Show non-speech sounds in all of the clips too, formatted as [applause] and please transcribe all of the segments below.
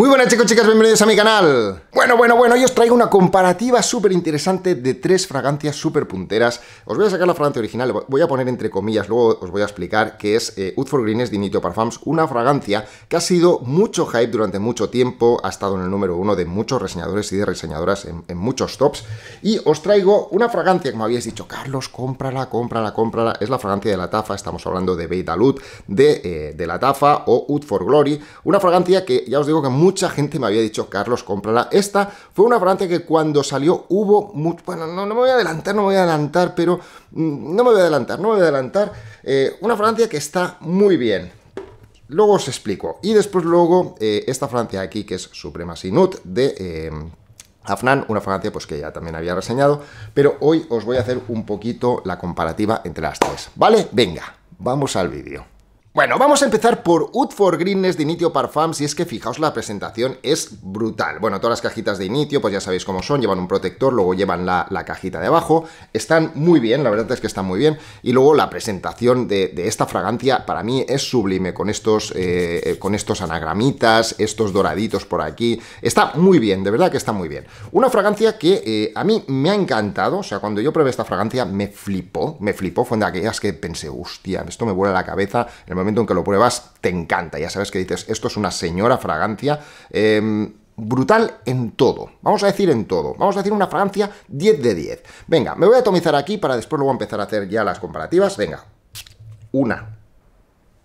Muy buenas chicos, chicas, bienvenidos a mi canal. Bueno, bueno, bueno, hoy os traigo una comparativa súper interesante de tres fragancias súper punteras. Os voy a sacar la fragancia original, voy a poner entre comillas, luego os voy a explicar que es eh, Oud for de Initio Parfums, una fragancia que ha sido mucho hype durante mucho tiempo, ha estado en el número uno de muchos reseñadores y de reseñadoras en, muchos tops. Y os traigo una fragancia como habéis dicho, Carlos, cómprala, cómprala, cómprala. Es la fragancia de la tafa, estamos hablando de Beta Lut, de, eh, de la tafa o Oud for Glory. Una fragancia que ya os digo que muy mucha gente me había dicho, Carlos, cómprala. Esta fue una fragancia que cuando salió hubo... Mucho, bueno, no, me voy a adelantar, no me voy a adelantar, pero... Mm, no me voy a adelantar, no me voy a adelantar. Eh, una fragancia que está muy bien. Luego os explico. Y después luego eh, esta fragancia aquí, que es Suprema Sinut de... Eh, Afnan, una fragancia pues que ya también había reseñado, pero hoy os voy a hacer un poquito la comparativa entre las tres, ¿vale? Venga, vamos al vídeo. Bueno, vamos a empezar por ut for Greenness de Initio Parfums y es que fijaos la presentación es brutal. Bueno, todas las cajitas de Initio, pues ya sabéis cómo son, llevan un protector, luego llevan la, cajita de abajo, están muy bien, la verdad es que están muy bien, y luego la presentación de, esta fragancia para mí es sublime, con estos, eh, eh, con estos anagramitas, estos doraditos por aquí, está muy bien, de verdad que está muy bien. Una fragancia que eh, a mí me ha encantado, o sea, cuando yo probé esta fragancia me flipó, me flipó, fue de aquellas que pensé, hostia, esto me vuela la cabeza, en el momento en que lo pruebas, te encanta. Ya sabes que dices, esto es una señora fragancia. Em, brutal en todo. Vamos a decir en todo. Vamos a decir una fragancia 10 de 10. Venga, me voy a atomizar aquí para después luego empezar a hacer ya las comparativas. Venga, una,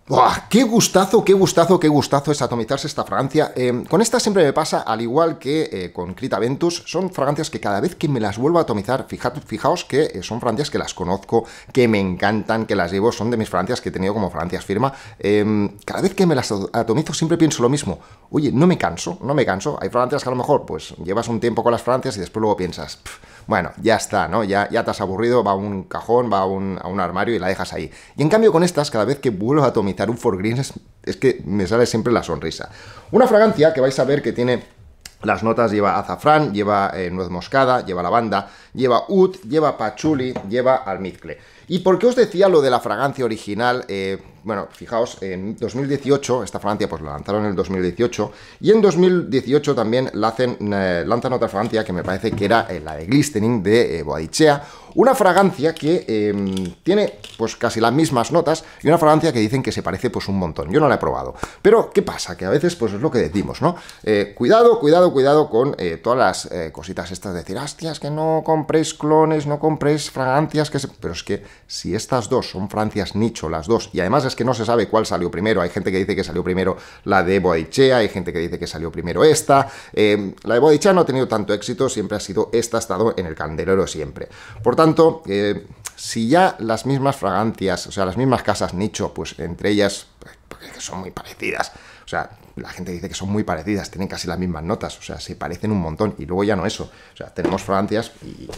Buah, ¡Qué gustazo, qué gustazo, qué gustazo es atomizarse esta fragancia! Eh, con esta siempre me pasa, al igual que eh, con Krita Ventus, son fragancias que cada vez que me las vuelvo a atomizar, fijaos que eh, son fragancias que las conozco, que me encantan, que las llevo, son de mis fragancias que he tenido como fragancias firma. Em, cada vez que me las atomizo siempre pienso lo mismo. Oye, no me canso, no me canso. Hay fragancias que a lo mejor, pues, llevas un tiempo con las fragancias y después luego piensas... bueno, ya está, ¿no? Ya, ya te has aburrido, va a un cajón, va a un armario y la dejas ahí. Y en cambio con estas, cada vez que vuelvo a atomizar, un For Green es, que me sale siempre la sonrisa. Una fragancia que vais a ver que tiene las notas lleva azafrán, lleva eh, nuez moscada, lleva lavanda, lleva oud, lleva pachuli, lleva almizcle. ¿Y por qué os decía lo de la fragancia original? Eh, bueno, fijaos, en 2018, esta francia pues la lanzaron en el 2018, y en 2018 también la hacen, eh, lanzan otra francia que me parece que era eh, la de Glistening de eh, Boadicea, una fragancia que em, tiene pues casi las mismas notas y una fragancia que dicen que se parece pues un montón. Yo no la he probado. Pero, ¿qué pasa? Que a veces pues es lo que decimos, ¿no? cuidado, cuidado, cuidado con todas las cositas estas de decir, hostias, que no compréis clones, no compréis fragancias que Pero es que si estas dos son francias nicho, las dos, y además es que no se sabe cuál salió primero. Hay gente que dice que salió primero la de boichea hay gente que dice que salió primero esta. Eh, la de Boadichea no ha tenido tanto éxito, siempre ha sido esta, ha estado en el candelero siempre. Por tanto, eh, si ya las mismas fragancias, o sea, las mismas casas nicho, pues entre ellas, porque pues, son muy parecidas, o sea, la gente dice que son muy parecidas, tienen casi las mismas notas, o sea, se parecen un montón, y luego ya no eso, o sea, tenemos fragancias y,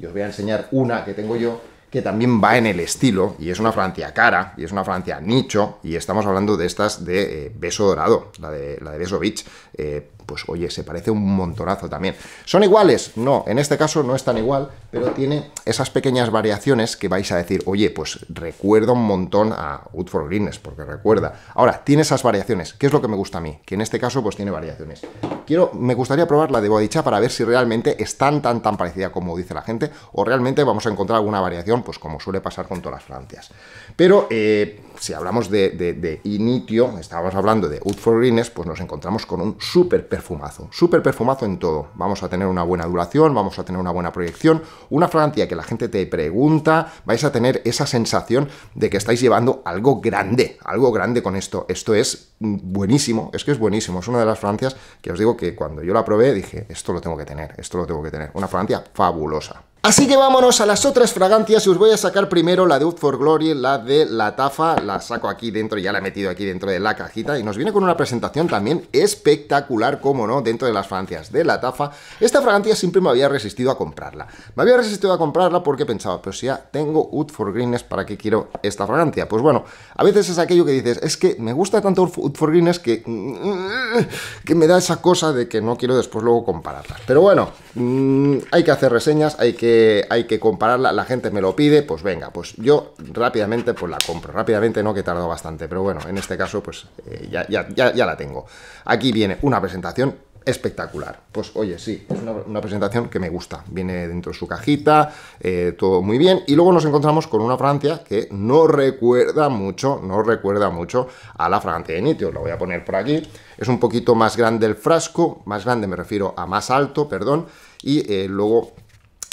y os voy a enseñar una que tengo yo, que también va en el estilo, y es una Francia cara, y es una Francia nicho, y estamos hablando de estas de eh, beso dorado, la de, la de beso beach. Eh, pues oye, se parece un montonazo también. ¿Son iguales? No, en este caso no es tan igual, pero tiene esas pequeñas variaciones que vais a decir, oye, pues recuerda un montón a Wood Greenness, porque recuerda. Ahora, tiene esas variaciones, ¿qué es lo que me gusta a mí? Que en este caso pues tiene variaciones. Quiero, me gustaría probar la de Bodicha para ver si realmente es tan, tan, tan parecida como dice la gente, o realmente vamos a encontrar alguna variación, pues como suele pasar con todas las Francias. Pero... Eh, si hablamos de, initio, estábamos hablando de Wood for Greenness, pues nos encontramos con un súper perfumazo, súper perfumazo en todo. Vamos a tener una buena duración, vamos a tener una buena proyección, una fragancia que la gente te pregunta, vais a tener esa sensación de que estáis llevando algo grande, algo grande con esto. Esto es buenísimo, es que es buenísimo. Es una de las fragancias que os digo que cuando yo la probé dije, esto lo tengo que tener, esto lo tengo que tener. Una fragancia fabulosa. Así que vámonos a las otras fragancias y os voy a sacar primero la de Ut for Glory, la de la tafa, la saco aquí dentro, ya la he metido aquí dentro de la cajita y nos viene con una presentación también espectacular, como no, dentro de las fragancias de la tafa. Esta fragancia siempre me había resistido a comprarla. Me había resistido a comprarla porque pensaba, pero pues si ya tengo Ut for Greenness, ¿para qué quiero esta fragancia? Pues bueno, a veces es aquello que dices, es que me gusta tanto Ut for Greenness que, mm, que me da esa cosa de que no quiero después luego compararla, Pero bueno, mm, hay que hacer reseñas, hay que eh, hay que compararla, la gente me lo pide, pues venga, pues yo rápidamente pues la compro, rápidamente no, que tardó bastante, pero bueno, en este caso pues eh, ya, ya, ya, la tengo. Aquí viene una presentación espectacular, pues oye, sí, una, presentación que me gusta, viene dentro de su cajita, eh, todo muy bien, y luego nos encontramos con una Francia que no recuerda mucho, no recuerda mucho a la fragancia de Nitio, la voy a poner por aquí, es un poquito más grande el frasco, más grande me refiero a más alto, perdón, y luego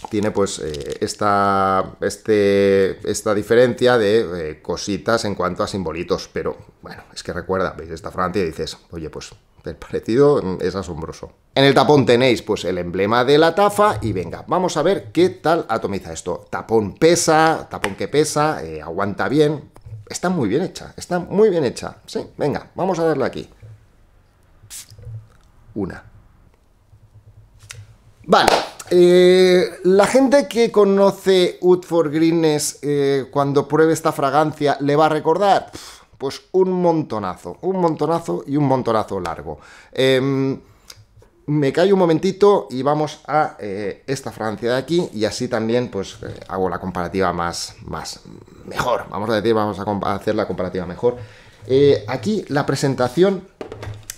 tiene pues eh, esta, este, esta diferencia de eh, cositas en cuanto a simbolitos, pero bueno, es que recuerda, veis esta Francia y dices, oye, pues el parecido es asombroso. En el tapón tenéis pues el emblema de la tafa y venga, vamos a ver qué tal atomiza esto. Tapón pesa, tapón que pesa, eh, aguanta bien, está muy bien hecha, está muy bien hecha. Sí, venga, vamos a darle aquí. Una. Vale, eh, la gente que conoce Wood for Greenness eh, cuando pruebe esta fragancia le va a recordar pues un montonazo, un montonazo y un montonazo largo. Em, me callo un momentito y vamos a eh, esta fragancia de aquí y así también pues hago la comparativa más, más mejor. Vamos a decir, vamos a hacer la comparativa mejor. aquí la presentación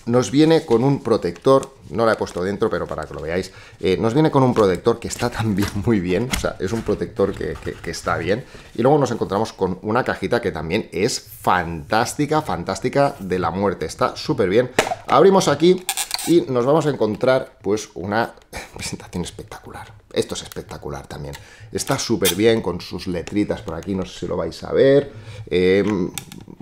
nos viene con un protector, no la he puesto dentro, pero para que lo veáis, eh, nos viene con un protector que está [laughs] también muy bien, o sea, es un protector que, está bien. Y luego nos encontramos con una cajita que también es fantástica, fantástica de la muerte, está súper bien. Abrimos aquí y nos vamos a encontrar pues una [laughs] presentación espectacular. Esto es espectacular también. Está súper bien con sus letritas por aquí, no sé si lo vais a ver. Eh,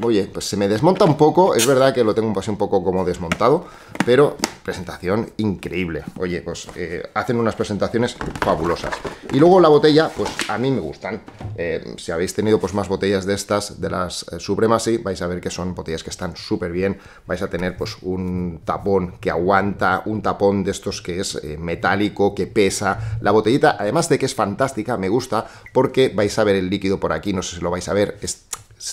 oye, pues se me desmonta un poco, es verdad que lo tengo así un poco como desmontado, pero presentación increíble. Oye, pues eh, hacen unas presentaciones fabulosas. Y luego la botella, pues a mí me gustan. Eh, si habéis tenido pues más botellas de estas, de las eh, Supremacy, vais a ver que son botellas que están súper bien. Vais a tener pues un tapón que aguanta, un tapón de estos que es metálico, que pesa. La botellita, además de que es fantástica, me gusta porque vais a ver el líquido por aquí, no sé si lo vais a ver, es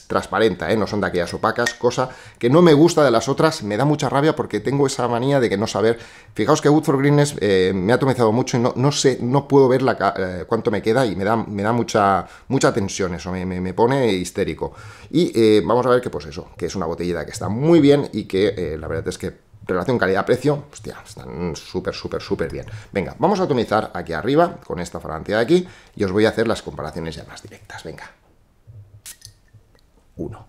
transparenta, ¿eh? no son de aquellas opacas, cosa que no me gusta de las otras, me da mucha rabia porque tengo esa manía de que no saber, fijaos que Wood for Greenness eh, me ha atomizado mucho y no, no sé, no puedo ver la, eh, cuánto me queda y me da, me da mucha, mucha tensión eso, me, me, pone histérico. Y vamos a ver que pues eso, que es una botellita que está muy bien y que la verdad es que relación calidad-precio, hostia, están súper, súper, súper bien. Venga, vamos a atomizar aquí arriba con esta fragancia de aquí y os voy a hacer las comparaciones ya más directas. Venga. 1.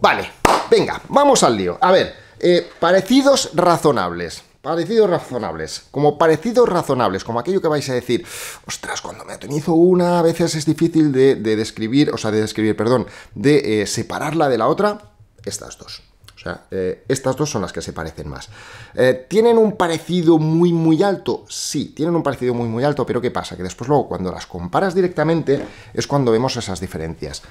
Vale, venga, vamos al lío. A ver, eh, parecidos razonables. Parecidos razonables, como parecidos razonables, como aquello que vais a decir, ostras, cuando me atomizo una, a veces es difícil de, describir, o sea, de describir, perdón, de eh, separarla de la otra, estas dos. O sea, eh, estas dos son las que se parecen más. Eh, ¿Tienen un parecido muy, muy alto? Sí, tienen un parecido muy, muy alto, pero ¿qué pasa? Que después luego cuando las comparas directamente es cuando vemos esas diferencias.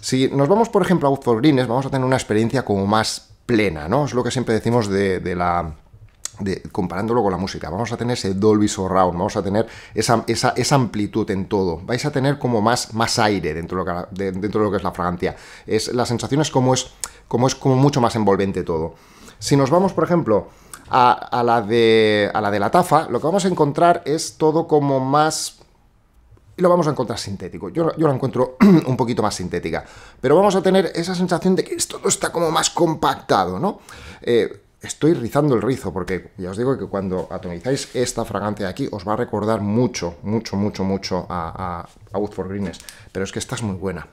Si nos vamos, por ejemplo, a for Greens, vamos a tener una experiencia como más plena, ¿no? Es lo que siempre decimos de la comparándolo con la música, vamos a tener ese Dolby Surround, vamos a tener esa, esa, esa amplitud en todo, vais a tener como más, más aire dentro de, lo que, dentro lo que es la fragancia, es, la sensación es como, es como es mucho más envolvente todo. Si nos vamos, por ejemplo, a, la de, a la de la tafa, lo que vamos a encontrar es todo como más y lo vamos a encontrar sintético. Yo, yo encuentro [clears throat] un poquito más sintética. Pero vamos a tener esa sensación de que esto todo está como más compactado, ¿no? Eh, estoy rizando el rizo, porque ya os digo que cuando atomizáis esta fragancia de aquí, os va a recordar mucho, mucho, mucho, mucho a, a, for Greenness. Pero es que esta es muy buena.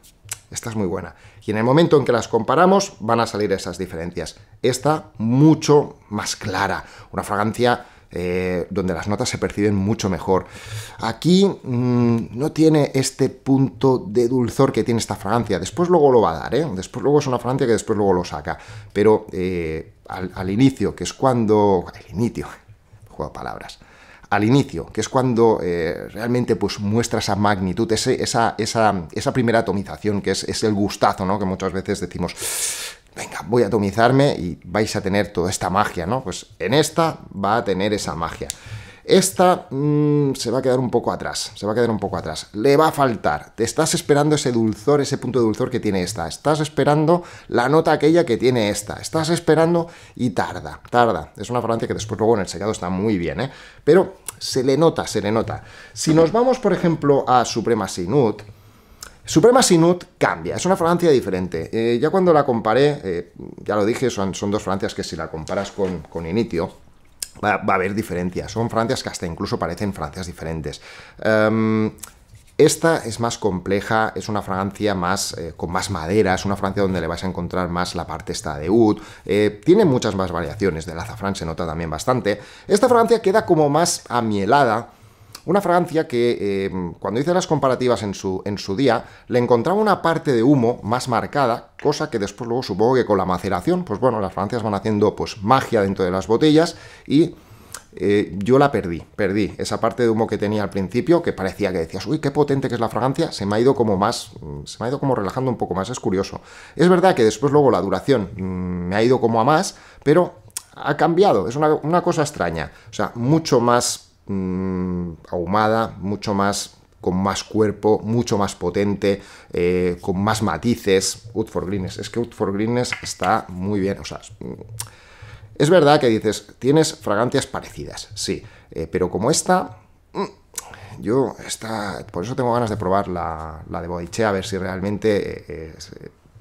Esta es muy buena. Y en el momento en que las comparamos, van a salir esas diferencias. Esta, mucho más clara. Una fragancia eh, donde las notas se perciben mucho mejor. Aquí mm, no tiene este punto de dulzor que tiene esta fragancia. Después luego lo va a dar, ¿eh? Después luego es una fragancia que después luego lo saca. Pero eh, al, inicio, que es cuando... inicio, [laughs] juego palabras. Al inicio, que es cuando eh, realmente pues, muestra esa magnitud, esa, primera atomización, que es, es el gustazo, ¿no? Que muchas veces decimos, venga, voy a atomizarme y vais a tener toda esta magia, ¿no? Pues en esta va a tener esa magia. Esta mm, se va a quedar un poco atrás, se va a quedar un poco atrás. Le va a faltar. Te estás esperando ese dulzor, ese punto de dulzor que tiene esta. Estás esperando la nota aquella que tiene esta. Estás esperando y tarda, tarda. Es una fragancia que después luego en el sellado está muy bien, ¿eh? Pero se le nota, se le nota. Si nos vamos, por ejemplo, a Suprema Sinut, Suprema Sinut cambia, es una fragancia diferente. Eh, ya cuando la comparé, eh, ya lo dije, son, son dos fragancias que si la comparas con, con Initio, va, a haber diferencias. Son Francias que hasta incluso parecen Francias diferentes. Em, esta es más compleja, es una Francia más, eh, con más madera, es una Francia donde le vas a encontrar más la parte esta de oud, eh, tiene muchas más variaciones, del azafrán se nota también bastante. Esta Francia queda como más amielada, una fragancia que eh, cuando hice las comparativas en su, en su día, le encontraba una parte de humo más marcada, cosa que después luego supongo que con la maceración, pues bueno, las fragancias van haciendo pues magia dentro de las botellas y eh, yo la perdí, perdí esa parte de humo que tenía al principio, que parecía que decías, uy, qué potente que es la fragancia, se me ha ido como más, mm, se me ha ido como relajando un poco más, es curioso. Es verdad que después luego la duración mm, me ha ido como a más, pero ha cambiado, es una, una cosa extraña, o sea, mucho más Mm, ahumada, mucho más con más cuerpo, mucho más potente, eh, con más matices. wood for Greenness. Es que Wood for Greenness está muy bien. O sea, es mm, verdad que dices, tienes fragancias parecidas, sí, eh, pero como esta, mm, yo esta, por eso tengo ganas de probar la, de Bodiche a ver si realmente eh,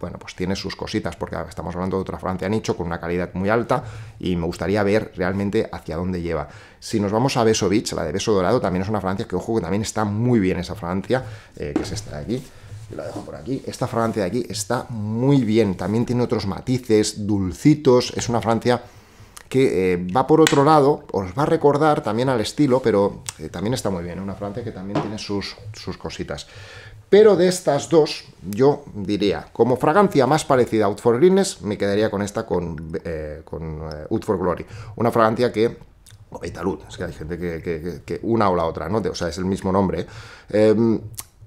bueno, pues tiene sus cositas, porque estamos hablando de otra Francia nicho con una calidad muy alta y me gustaría ver realmente hacia dónde lleva. Si nos vamos a Beso Beach, la de Beso Dorado, también es una Francia que, ojo, que también está muy bien esa Francia, eh, que es esta de aquí. y la dejo por aquí. Esta fragancia de aquí está muy bien. También tiene otros matices, dulcitos. Es una Francia que eh, va por otro lado, os va a recordar también al estilo, pero eh, también está muy bien. Una Francia que también tiene sus, sus cositas. Pero de estas dos, yo diría, como fragancia más parecida a Out for Greenness, me quedaría con esta, con, eh, eh, Out for Glory. Una fragancia que o Betalud, es que hay gente que, una o la otra, ¿no? O sea, es el mismo nombre. ¿eh? Em,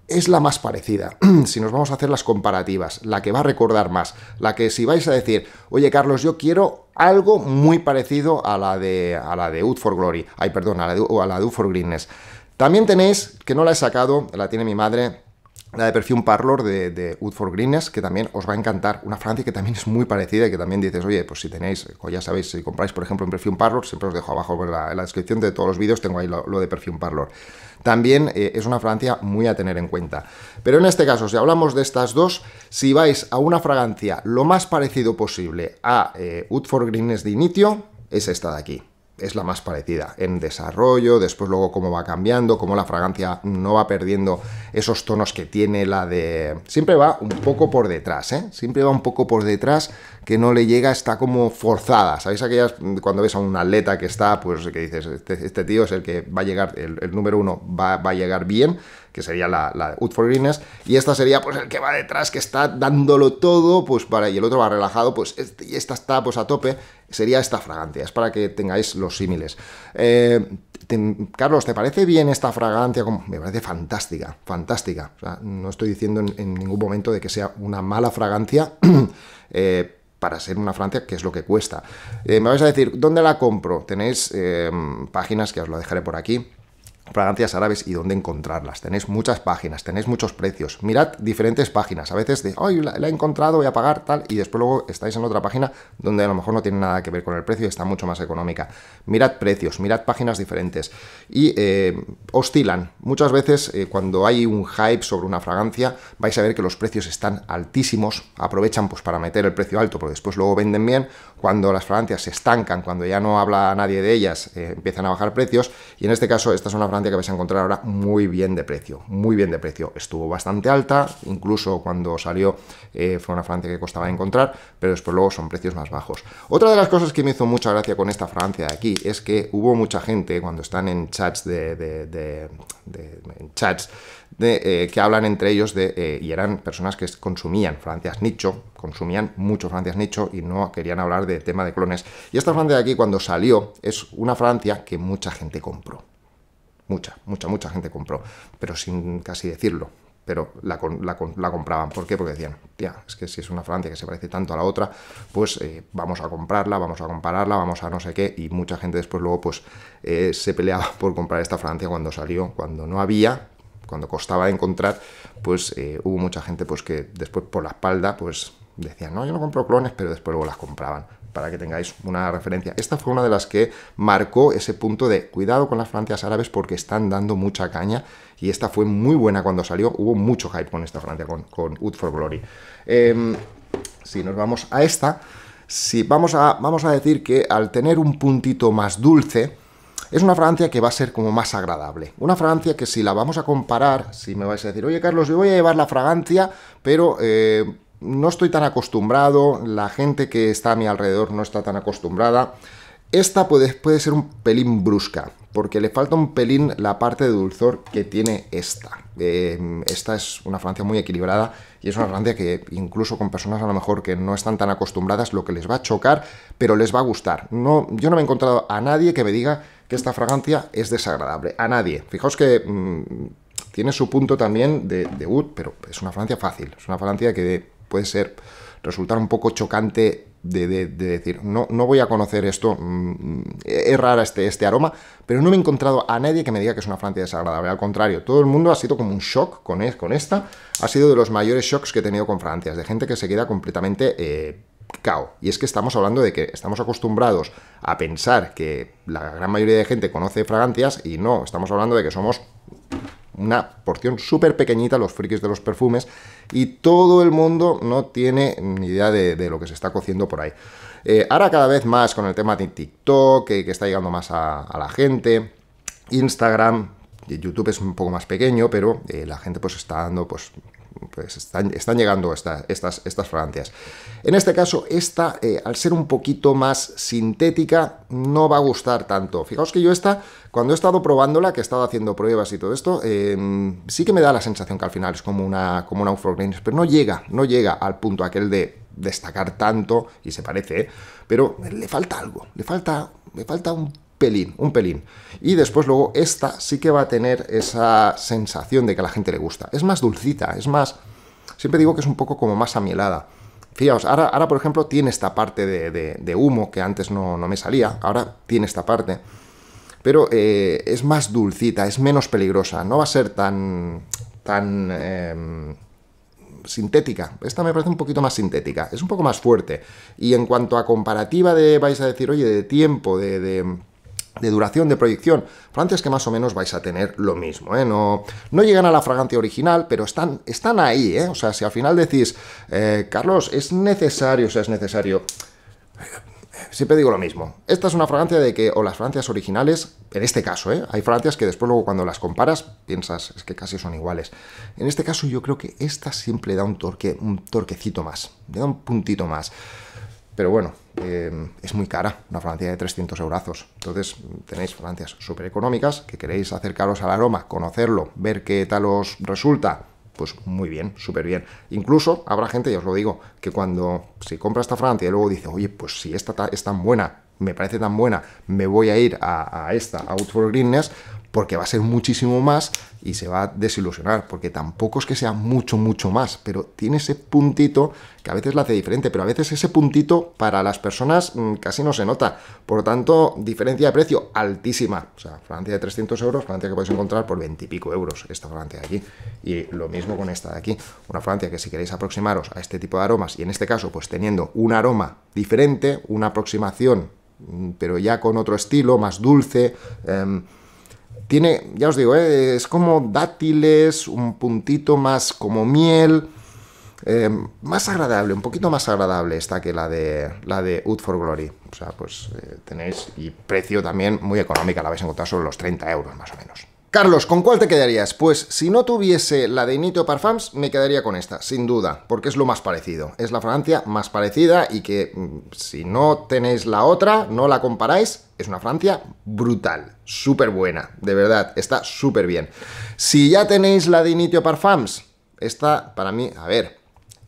es la más parecida. [clears throat] si nos vamos a hacer las comparativas, la que va a recordar más, la que si vais a decir, oye Carlos, yo quiero algo muy parecido a la de a la de Out for Glory, ay, perdón, a la de, a la de Out for Greenness. También tenéis, que no la he sacado, la tiene mi madre, la de Perfume Parlor de, Wood for Greenness, que también os va a encantar. Una Francia que también es muy parecida y que también dices, oye, pues si tenéis, ya sabéis, si compráis, por ejemplo, en Perfume Parlor, siempre os dejo abajo en la, descripción de todos los vídeos, tengo ahí lo, de Perfume Parlor. También eh, es una fragancia muy a tener en cuenta. Pero en este caso, si hablamos de estas dos, si vais a una fragancia lo más parecido posible a eh, Wood for Greenness de Initio, es esta de aquí es la más parecida en desarrollo, después luego cómo va cambiando, cómo la fragancia no va perdiendo esos tonos que tiene la de... Siempre va un poco por detrás, ¿eh? Siempre va un poco por detrás que no le llega, está como forzada. ¿Sabéis aquellas mm, cuando ves a un atleta que está, pues que dices, este, este tío es el que va a llegar, el, número uno va, va a llegar bien, que sería la, la Wood for Greenness, y esta sería pues el que va detrás, que está dándolo todo, pues para, y el otro va relajado, pues este, y esta está pues a tope, sería esta fragancia, es para que tengáis los símiles. Eh, Carlos, ¿te parece bien esta fragancia? Me parece fantástica, fantástica. no estoy diciendo en, ningún momento de que sea una mala fragancia. [clears throat] Eh, para ser una fragancia, que es lo que cuesta. Eh, me vais a decir, ¿dónde la compro? Tenéis páginas que os lo dejaré por aquí fragancias árabes y dónde encontrarlas. Tenéis muchas páginas, tenéis muchos precios. Mirad diferentes páginas. A veces de, hoy la, he encontrado, voy a pagar tal, y después luego estáis en otra página donde a lo mejor no tiene nada que ver con el precio y está mucho más económica. Mirad precios, mirad páginas diferentes. Y eh, oscilan. Muchas veces eh, cuando hay un hype sobre una fragancia, vais a ver que los precios están altísimos. Aprovechan pues para meter el precio alto, pero después luego venden bien. Cuando las fragancias se estancan, cuando ya no habla nadie de ellas, eh, empiezan a bajar precios. Y en este caso, esta es una fragancia que vais a encontrar ahora muy bien de precio, muy bien de precio. Estuvo bastante alta, incluso cuando salió eh, fue una Francia que costaba encontrar, pero después luego son precios más bajos. Otra de las cosas que me hizo mucha gracia con esta Francia de aquí es que hubo mucha gente cuando están en chats de, chats eh, que hablan entre ellos de, eh, y eran personas que consumían Francias Nicho, consumían mucho Francias Nicho y no querían hablar de tema de clones. Y esta Francia de aquí, cuando salió, es una Francia que mucha gente compró mucha, mucha, mucha gente compró, pero sin casi decirlo, pero la, compraban. ¿Por qué? Porque decían, tía, es que si es una Francia que se parece tanto a la otra, pues eh, vamos a comprarla, vamos a compararla, vamos a no sé qué, y mucha gente después luego pues eh, se peleaba [laughs] por comprar esta Francia cuando salió, cuando no había, cuando costaba encontrar, pues eh, hubo mucha gente pues que después por la espalda pues decían, no, yo no compro clones, pero después luego las compraban para que tengáis una referencia. Esta fue una de las que marcó ese punto de cuidado con las francias árabes porque están dando mucha caña y esta fue muy buena cuando salió. Hubo mucho hype con esta francia, con, Wood for Glory. Em, si nos vamos a esta, si vamos a, vamos a decir que al tener un puntito más dulce, es una Francia que va a ser como más agradable. Una Francia que si la vamos a comparar, si me vais a decir, oye Carlos, yo voy a llevar la fragancia, pero eh, no estoy tan acostumbrado, la gente que está a mi alrededor no está tan acostumbrada. Esta puede, puede ser un pelín brusca, porque le falta un pelín la parte de dulzor que tiene esta. Em, esta es una Francia muy equilibrada y es una Francia que incluso con personas a lo mejor que no están tan acostumbradas, lo que les va a chocar, pero les va a gustar. No, yo no me he encontrado a nadie que me diga que esta fragancia es desagradable. A nadie. Fijaos que mm, tiene su punto también de, de wood, pero es una Francia fácil. Es una Francia que puede ser resultar un poco chocante de, decir, no, no voy a conocer esto, mm, mm, es rara este, este aroma, pero no me he encontrado a nadie que me diga que es una Francia desagradable. Al contrario, todo el mundo ha sido como un shock con, con esta, ha sido de los mayores shocks que he tenido con fragancias, de gente que se queda completamente... Eh, cao. Y es que estamos hablando de que estamos acostumbrados a pensar que la gran mayoría de gente conoce fragancias y no, estamos hablando de que somos una porción súper pequeñita, los frikis de los perfumes, y todo el mundo no tiene ni idea de, lo que se está cociendo por ahí. Eh, ahora cada vez más con el tema de TikTok, que, está llegando más a, la gente, Instagram, YouTube es un poco más pequeño, pero eh, la gente pues está dando pues pues están, llegando estas, estas fragancias. En este caso, esta, eh, al ser un poquito más sintética, no va a gustar tanto. Fijaos que yo esta, cuando he estado probándola, que he estado haciendo pruebas y todo esto, em, sí que me da la sensación que al final es como una, como una pero no llega, no llega al punto aquel de destacar tanto, y se parece, ¿eh? pero le falta algo, le falta, le falta un pelín, un pelín. Y después luego esta sí que va a tener esa sensación de que a la gente le gusta. Es más dulcita, es más... Siempre digo que es un poco como más amielada. Fijaos, ahora, ahora por ejemplo tiene esta parte de, humo que antes no, me salía, ahora tiene esta parte. Pero eh, es más dulcita, es menos peligrosa, no va a ser tan... tan... Em, sintética. Esta me parece un poquito más sintética, es un poco más fuerte. Y en cuanto a comparativa de, vais a decir, oye, de tiempo, de de duración de proyección. francias que más o menos vais a tener lo mismo, ¿eh? No, llegan a la fragancia original, pero están, están ahí, ¿eh? O sea, si al final decís, eh, Carlos, es necesario, o sea, es necesario... Eh, siempre digo lo mismo. Esta es una fragancia de que, o las fragancias originales, en este caso, ¿eh? hay fragancias que después luego cuando las comparas piensas es que casi son iguales. En este caso yo creo que esta siempre da un, torque, un torquecito más, le da un puntito más. Pero bueno, eh, es muy cara, una Francia de 300 euros Entonces tenéis Francias súper económicas, que queréis acercaros al aroma, conocerlo, ver qué tal os resulta, pues muy bien, súper bien. Incluso habrá gente, ya os lo digo, que cuando se compra esta Francia y luego dice, oye, pues si esta es tan buena, me parece tan buena, me voy a ir a, a esta Out for Greenness, porque va a ser muchísimo más y se va a desilusionar, porque tampoco es que sea mucho, mucho más, pero tiene ese puntito que a veces la hace diferente, pero a veces ese puntito para las personas mm, casi no se nota. Por lo tanto, diferencia de precio altísima. O sea, Francia de 300 euros, Francia que podéis encontrar por 20 y pico euros, esta Francia de aquí. Y lo mismo con esta de aquí. Una Francia que si queréis aproximaros a este tipo de aromas, y en este caso, pues teniendo un aroma diferente, una aproximación, mm, pero ya con otro estilo, más dulce. Eh, tiene, ya os digo, eh, es como dátiles, un puntito más como miel. Eh, más agradable, un poquito más agradable esta que la de la de Ud for Glory. O sea, pues eh, tenéis y precio también muy económica, la vais a encontrar sobre los 30 euros más o menos. Carlos, ¿con cuál te quedarías? Pues si no tuviese la de Initio Parfums, me quedaría con esta, sin duda, porque es lo más parecido. Es la Francia más parecida y que mm, si no tenéis la otra, no la comparáis, es una Francia brutal, súper buena, de verdad, está súper bien. Si ya tenéis la de Initio Parfums, esta para mí, a ver,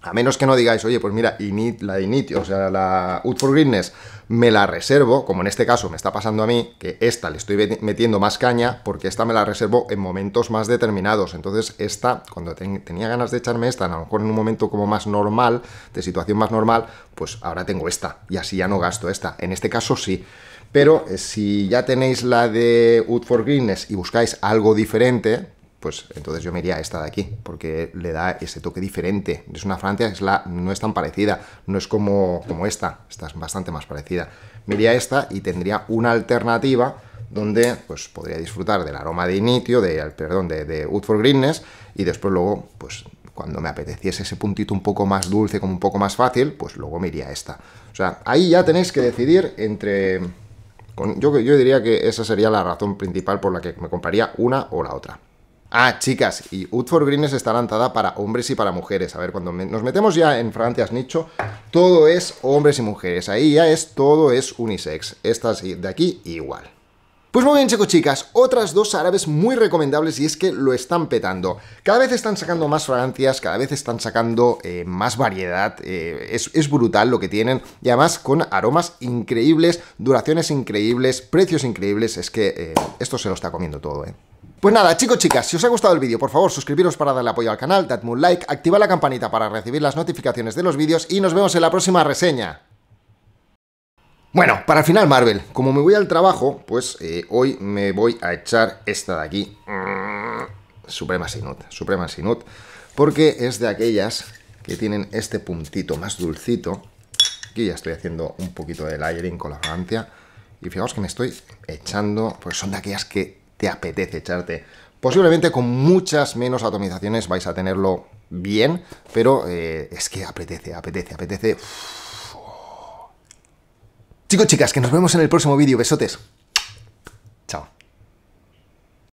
a menos que no digáis, oye, pues mira, la init, o sea, la Wood for Greenness, me la reservo, como en este caso me está pasando a mí, que esta le estoy metiendo más caña, porque esta me la reservo en momentos más determinados. Entonces, esta, cuando tenía ganas de echarme esta, a lo mejor en un momento como más normal, de situación más normal, pues ahora tengo esta, y así ya no gasto esta. En este caso sí. Pero eh, si ya tenéis la de Wood for Greenness y buscáis algo diferente, pues entonces yo me iría a esta de aquí, porque le da ese toque diferente. Es una Francia que la, no es tan parecida, no es como, como esta, esta es bastante más parecida. Me iría a esta y tendría una alternativa donde pues, podría disfrutar del aroma de inicio de, perdón, de, Wood for Greenness, y después luego, pues cuando me apeteciese ese puntito un poco más dulce, como un poco más fácil, pues luego me iría a esta. O sea, ahí ya tenéis que decidir entre... yo, yo diría que esa sería la razón principal por la que me compraría una o la otra. Ah, chicas, y Ut for Greens está lanzada para hombres y para mujeres. A ver, cuando nos metemos ya en francias nicho, todo es hombres y mujeres. Ahí ya es todo es unisex. Estas de aquí igual. Pues muy bien chicos, chicas, otras dos árabes muy recomendables y es que lo están petando. Cada vez están sacando más fragancias, cada vez están sacando eh, más variedad, eh, es, brutal lo que tienen y además con aromas increíbles, duraciones increíbles, precios increíbles, es que eh, esto se lo está comiendo todo, ¿eh? Pues nada, chicos, chicas, si os ha gustado el vídeo, por favor, suscribiros para darle apoyo al canal, dadme un like, activa la campanita para recibir las notificaciones de los vídeos y nos vemos en la próxima reseña. Bueno, para el final Marvel, como me voy al trabajo, pues eh, hoy me voy a echar esta de aquí. Mm, Suprema Sinut, Suprema Sinut, porque es de aquellas que tienen este puntito más dulcito. Aquí ya estoy haciendo un poquito de layering con la fragancia. Y fijaos que me estoy echando, pues son de aquellas que te apetece echarte. Posiblemente con muchas menos atomizaciones vais a tenerlo bien, pero eh, es que apetece, apetece, apetece. Chicos, chicas, que nos vemos en el próximo vídeo. Besotes.